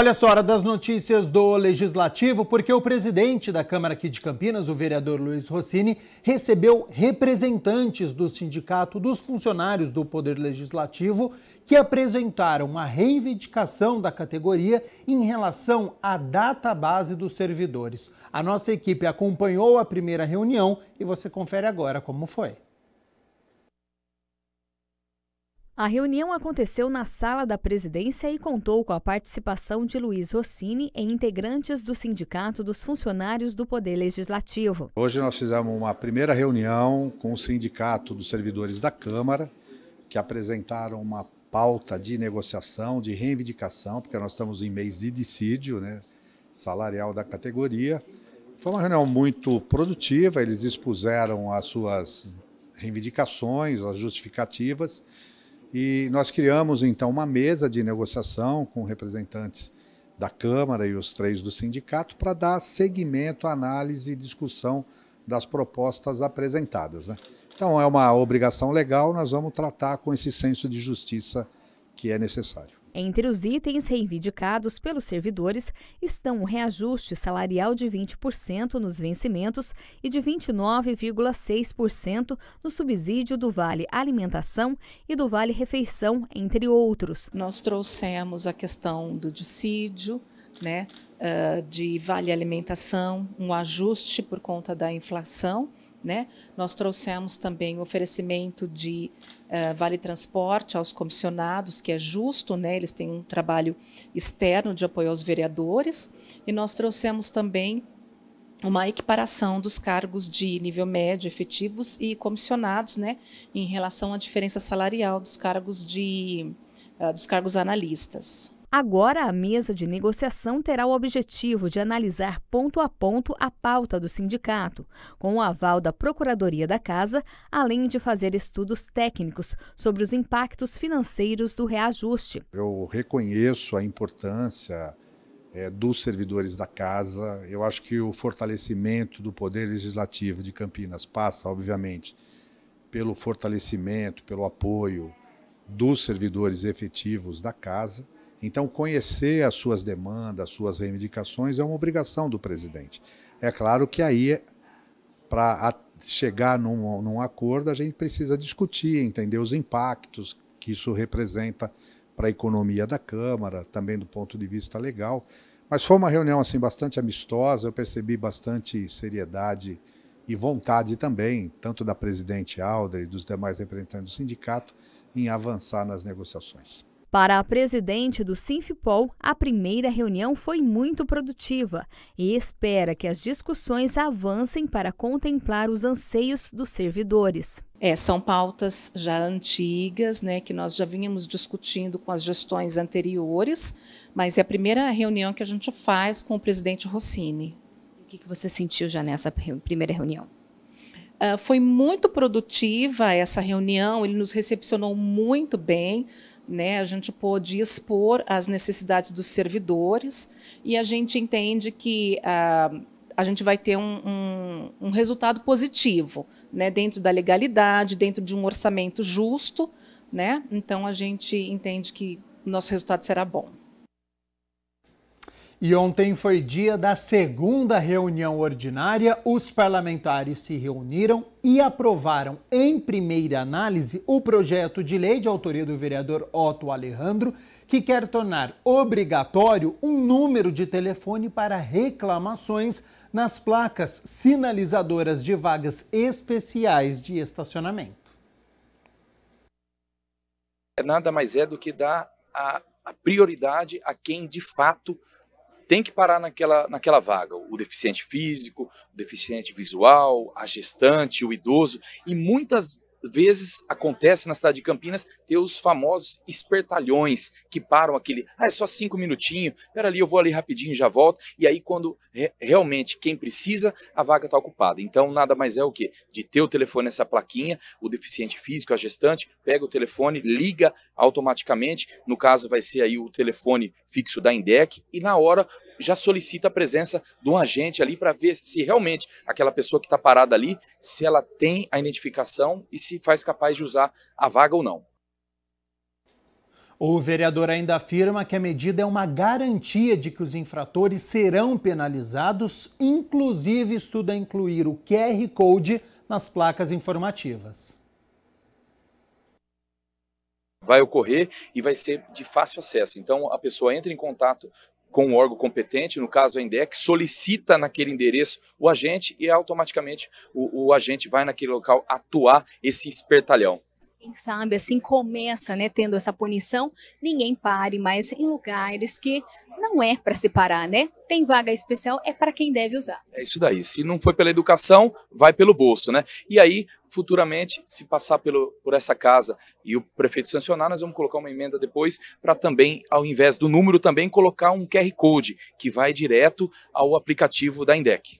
Olha só, hora das notícias do Legislativo, porque o presidente da Câmara aqui de Campinas, o vereador Luiz Rossini, recebeu representantes do Sindicato dos Funcionários do Poder Legislativo que apresentaram uma reivindicação da categoria em relação à data base dos servidores. A nossa equipe acompanhou a primeira reunião e você confere agora como foi. A reunião aconteceu na sala da presidência e contou com a participação de Luiz Rossini e integrantes do Sindicato dos Funcionários do Poder Legislativo. Hoje nós fizemos uma primeira reunião com o Sindicato dos Servidores da Câmara, que apresentaram uma pauta de negociação, de reivindicação, porque nós estamos em mês de dissídio né, salarial da categoria. Foi uma reunião muito produtiva, eles expuseram as suas reivindicações, as justificativas e nós criamos então uma mesa de negociação com representantes da Câmara e os três do sindicato para dar seguimento, análise e discussão das propostas apresentadas. Né? Então é uma obrigação legal, nós vamos tratar com esse senso de justiça que é necessário. Entre os itens reivindicados pelos servidores estão o reajuste salarial de 20% nos vencimentos e de 29,6% no subsídio do Vale Alimentação e do Vale Refeição, entre outros. Nós trouxemos a questão do dissídio, né, ah, de Vale Alimentação, um ajuste por conta da inflação né? Nós trouxemos também o oferecimento de uh, vale transporte aos comissionados, que é justo, né? eles têm um trabalho externo de apoio aos vereadores, e nós trouxemos também uma equiparação dos cargos de nível médio efetivos e comissionados, né, em relação à diferença salarial dos cargos de uh, dos cargos analistas. Agora, a mesa de negociação terá o objetivo de analisar ponto a ponto a pauta do sindicato, com o aval da Procuradoria da Casa, além de fazer estudos técnicos sobre os impactos financeiros do reajuste. Eu reconheço a importância é, dos servidores da Casa. Eu acho que o fortalecimento do Poder Legislativo de Campinas passa, obviamente, pelo fortalecimento, pelo apoio dos servidores efetivos da Casa. Então, conhecer as suas demandas, as suas reivindicações é uma obrigação do presidente. É claro que aí, para chegar num, num, acordo, a gente precisa discutir, entender os impactos que isso representa para a economia da Câmara, também do ponto de vista legal. Mas foi uma reunião assim bastante amistosa, eu percebi bastante seriedade e vontade também, tanto da presidente Alder e dos demais representantes do sindicato, em avançar nas negociações. Para a presidente do Sinfipol, a primeira reunião foi muito produtiva e espera que as discussões avancem para contemplar os anseios dos servidores. É, são pautas já antigas, né, que nós já vínhamos discutindo com as gestões anteriores, mas é a primeira reunião que a gente faz com o presidente Rossini. O que você sentiu já nessa primeira reunião? Uh, foi muito produtiva essa reunião, ele nos recepcionou muito bem. Né? A gente pôde expor as necessidades dos servidores e a gente entende que ah, a gente vai ter um, um, um resultado positivo né? dentro da legalidade, dentro de um orçamento justo. Né? Então a gente entende que o nosso resultado será bom. E ontem foi dia da segunda reunião ordinária. Os parlamentares se reuniram e aprovaram, em primeira análise, o projeto de lei de autoria do vereador Otto Alejandro, que quer tornar obrigatório um número de telefone para reclamações nas placas sinalizadoras de vagas especiais de estacionamento. Nada mais é do que dar a, a prioridade a quem de fato tem que parar naquela, naquela vaga. O deficiente físico, o deficiente visual, a gestante, o idoso. E muitas vezes acontece na cidade de Campinas ter os famosos espertalhões que param aquele, ah, é só cinco minutinhos, ali, eu vou ali rapidinho já volto. E aí, quando re realmente quem precisa, a vaga está ocupada. Então, nada mais é o que? De ter o telefone nessa plaquinha, o deficiente físico, a gestante, pega o telefone, liga automaticamente. No caso, vai ser aí o telefone fixo da INDEC e na hora já solicita a presença de um agente ali para ver se realmente aquela pessoa que está parada ali, se ela tem a identificação e se faz capaz de usar a vaga ou não. O vereador ainda afirma que a medida é uma garantia de que os infratores serão penalizados, inclusive estuda incluir o QR Code nas placas informativas. Vai ocorrer e vai ser de fácil acesso. Então, a pessoa entra em contato com o um órgão competente, no caso a INDEC, solicita naquele endereço o agente e automaticamente o, o agente vai naquele local atuar esse espertalhão. Quem sabe assim começa, né, tendo essa punição, ninguém pare mais em lugares que não é para se parar, né? Tem vaga especial, é para quem deve usar. É isso daí. Se não foi pela educação, vai pelo bolso, né? E aí, futuramente, se passar pelo, por essa casa e o prefeito sancionar, nós vamos colocar uma emenda depois para também, ao invés do número, também colocar um QR Code que vai direto ao aplicativo da INDEC.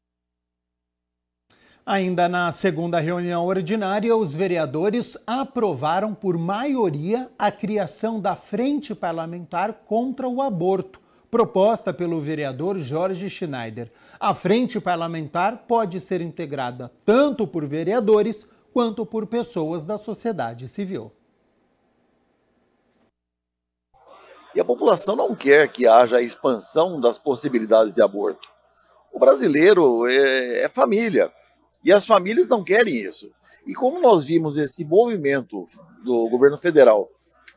Ainda na segunda reunião ordinária, os vereadores aprovaram por maioria a criação da Frente Parlamentar contra o Aborto, proposta pelo vereador Jorge Schneider. A Frente Parlamentar pode ser integrada tanto por vereadores quanto por pessoas da sociedade civil. E a população não quer que haja expansão das possibilidades de aborto. O brasileiro é, é família e as famílias não querem isso. E como nós vimos esse movimento do governo federal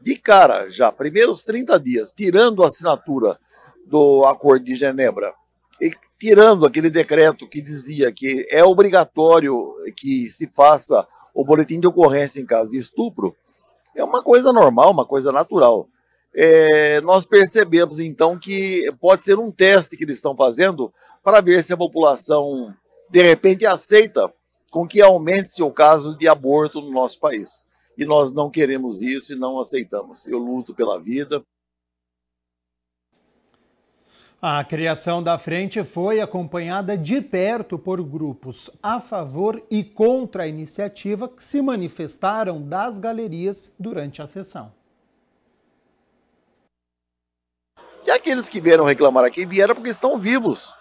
de cara, já, primeiros 30 dias, tirando a assinatura do Acordo de Genebra, e tirando aquele decreto que dizia que é obrigatório que se faça o boletim de ocorrência em caso de estupro, é uma coisa normal, uma coisa natural. É, nós percebemos então que pode ser um teste que eles estão fazendo para ver se a população de repente aceita com que aumente-se o caso de aborto no nosso país. E nós não queremos isso e não aceitamos. Eu luto pela vida. A criação da frente foi acompanhada de perto por grupos a favor e contra a iniciativa que se manifestaram das galerias durante a sessão. E aqueles que vieram reclamar aqui vieram porque estão vivos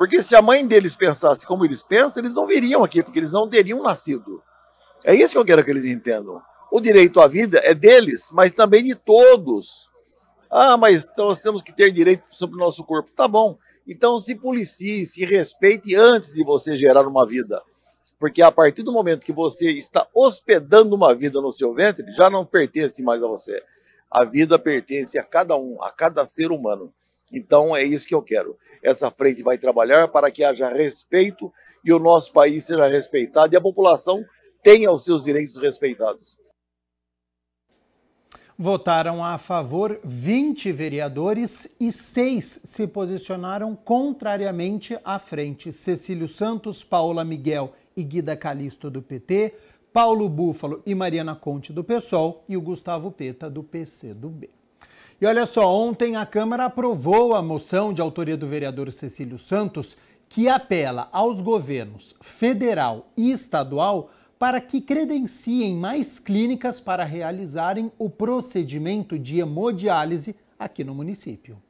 porque se a mãe deles pensasse como eles pensam, eles não viriam aqui, porque eles não teriam nascido. É isso que eu quero que eles entendam. O direito à vida é deles, mas também de todos. Ah, mas então nós temos que ter direito sobre o nosso corpo. Tá bom. Então se policie, se respeite antes de você gerar uma vida. Porque a partir do momento que você está hospedando uma vida no seu ventre, já não pertence mais a você. A vida pertence a cada um, a cada ser humano. Então é isso que eu quero. Essa frente vai trabalhar para que haja respeito e o nosso país seja respeitado e a população tenha os seus direitos respeitados. Votaram a favor 20 vereadores e seis se posicionaram contrariamente à frente. Cecílio Santos, Paula Miguel e Guida Calisto do PT, Paulo Búfalo e Mariana Conte do PSOL e o Gustavo Peta do PCdoB. E olha só, ontem a Câmara aprovou a moção de autoria do vereador Cecílio Santos que apela aos governos federal e estadual para que credenciem mais clínicas para realizarem o procedimento de hemodiálise aqui no município.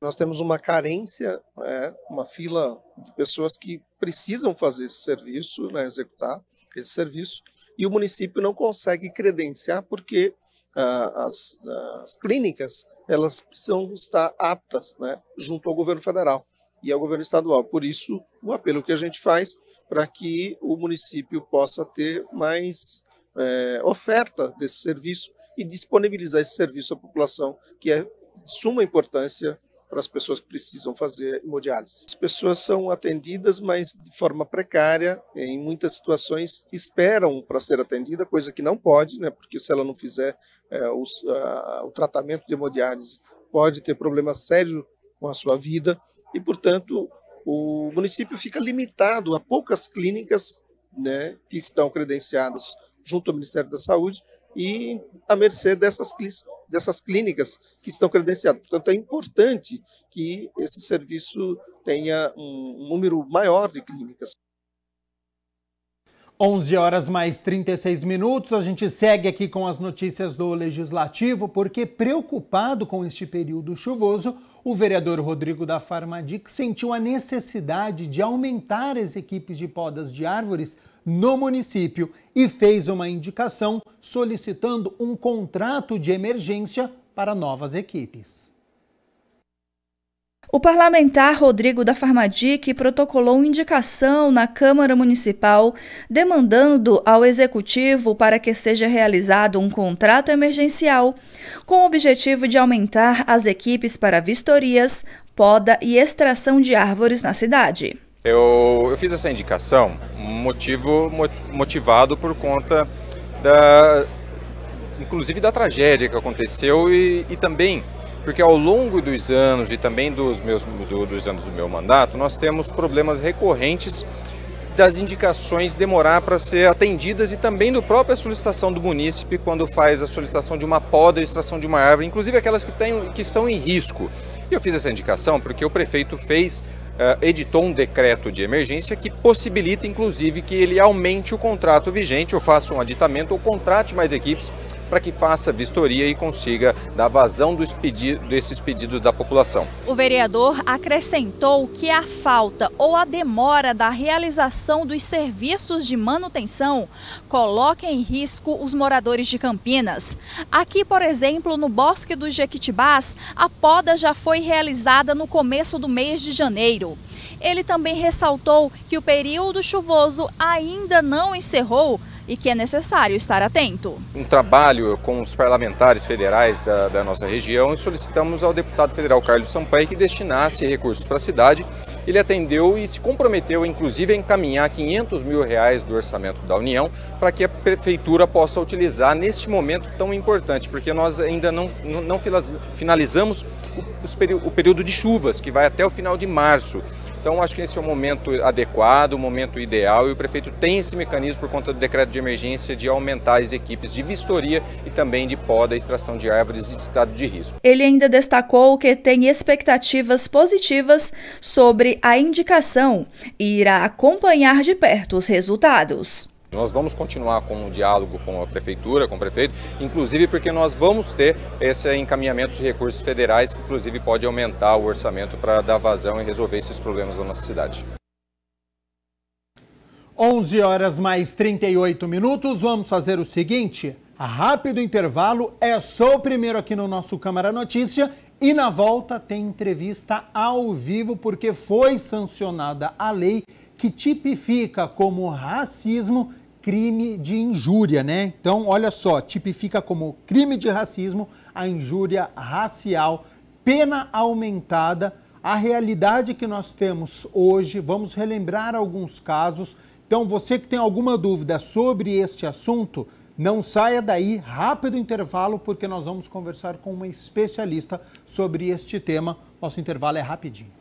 Nós temos uma carência, né, uma fila de pessoas que precisam fazer esse serviço, né, executar esse serviço, e o município não consegue credenciar porque ah, as, as, clínicas elas precisam estar aptas né, junto ao governo federal e ao governo estadual. Por isso, o apelo que a gente faz para que o município possa ter mais é, oferta desse serviço e disponibilizar esse serviço à população, que é de suma importância para as pessoas que precisam fazer hemodiálise. As pessoas são atendidas, mas de forma precária, em muitas situações esperam para ser atendida, coisa que não pode, né? porque se ela não fizer é, a, o tratamento de hemodiálise, pode ter problema sério com a sua vida e, portanto, o município fica limitado a poucas clínicas né, que estão credenciadas junto ao Ministério da Saúde e à mercê dessas clínicas dessas clínicas que estão credenciadas. Portanto, é importante que esse serviço tenha um número maior de clínicas. 11 horas mais 36 minutos. A gente segue aqui com as notícias do Legislativo, porque preocupado com este período chuvoso, o vereador Rodrigo da Farmadic sentiu a necessidade de aumentar as equipes de podas de árvores no município e fez uma indicação solicitando um contrato de emergência para novas equipes. O parlamentar Rodrigo da Farmadic protocolou indicação na Câmara Municipal demandando ao Executivo para que seja realizado um contrato emergencial com o objetivo de aumentar as equipes para vistorias, poda e extração de árvores na cidade. Eu, eu fiz essa indicação motivo motivado por conta da inclusive da tragédia que aconteceu e, e também porque ao longo dos anos e também dos, meus, do, dos anos do meu mandato, nós temos problemas recorrentes das indicações demorar para ser atendidas e também do própria solicitação do munícipe quando faz a solicitação de uma poda, a extração de uma árvore, inclusive aquelas que, tem, que estão em risco. E eu fiz essa indicação porque o prefeito fez, uh, editou um decreto de emergência que possibilita, inclusive, que ele aumente o contrato vigente, ou faça um aditamento, ou contrate mais equipes para que faça vistoria e consiga dar vazão pedido, desses pedidos da população. O vereador acrescentou que a falta ou a demora da realização dos serviços de manutenção coloca em risco os moradores de Campinas. Aqui, por exemplo, no Bosque do Jequitibás, a poda já foi realizada no começo do mês de janeiro. Ele também ressaltou que o período chuvoso ainda não encerrou, e que é necessário estar atento. Um trabalho com os parlamentares federais da, da nossa região e solicitamos ao deputado federal Carlos Sampaio que destinasse recursos para a cidade. Ele atendeu e se comprometeu, inclusive, a encaminhar 500 mil reais do orçamento da União para que a prefeitura possa utilizar neste momento tão importante, porque nós ainda não, não finalizamos o, o período de chuvas, que vai até o final de março. Então, acho que esse é o momento adequado, o momento ideal, e o prefeito tem esse mecanismo, por conta do decreto de emergência, de aumentar as equipes de vistoria e também de poda, extração de árvores e de estado de risco. Ele ainda destacou que tem expectativas positivas sobre a indicação e irá acompanhar de perto os resultados. Nós vamos continuar com o diálogo com a prefeitura, com o prefeito, inclusive porque nós vamos ter esse encaminhamento de recursos federais, que inclusive pode aumentar o orçamento para dar vazão e resolver esses problemas da nossa cidade. 11 horas mais 38 minutos, vamos fazer o seguinte, rápido intervalo, é só o primeiro aqui no nosso Câmara Notícia e na volta tem entrevista ao vivo porque foi sancionada a lei que tipifica como racismo crime de injúria, né? Então, olha só, tipifica como crime de racismo a injúria racial, pena aumentada. A realidade que nós temos hoje, vamos relembrar alguns casos. Então, você que tem alguma dúvida sobre este assunto, não saia daí, rápido intervalo, porque nós vamos conversar com uma especialista sobre este tema. Nosso intervalo é rapidinho.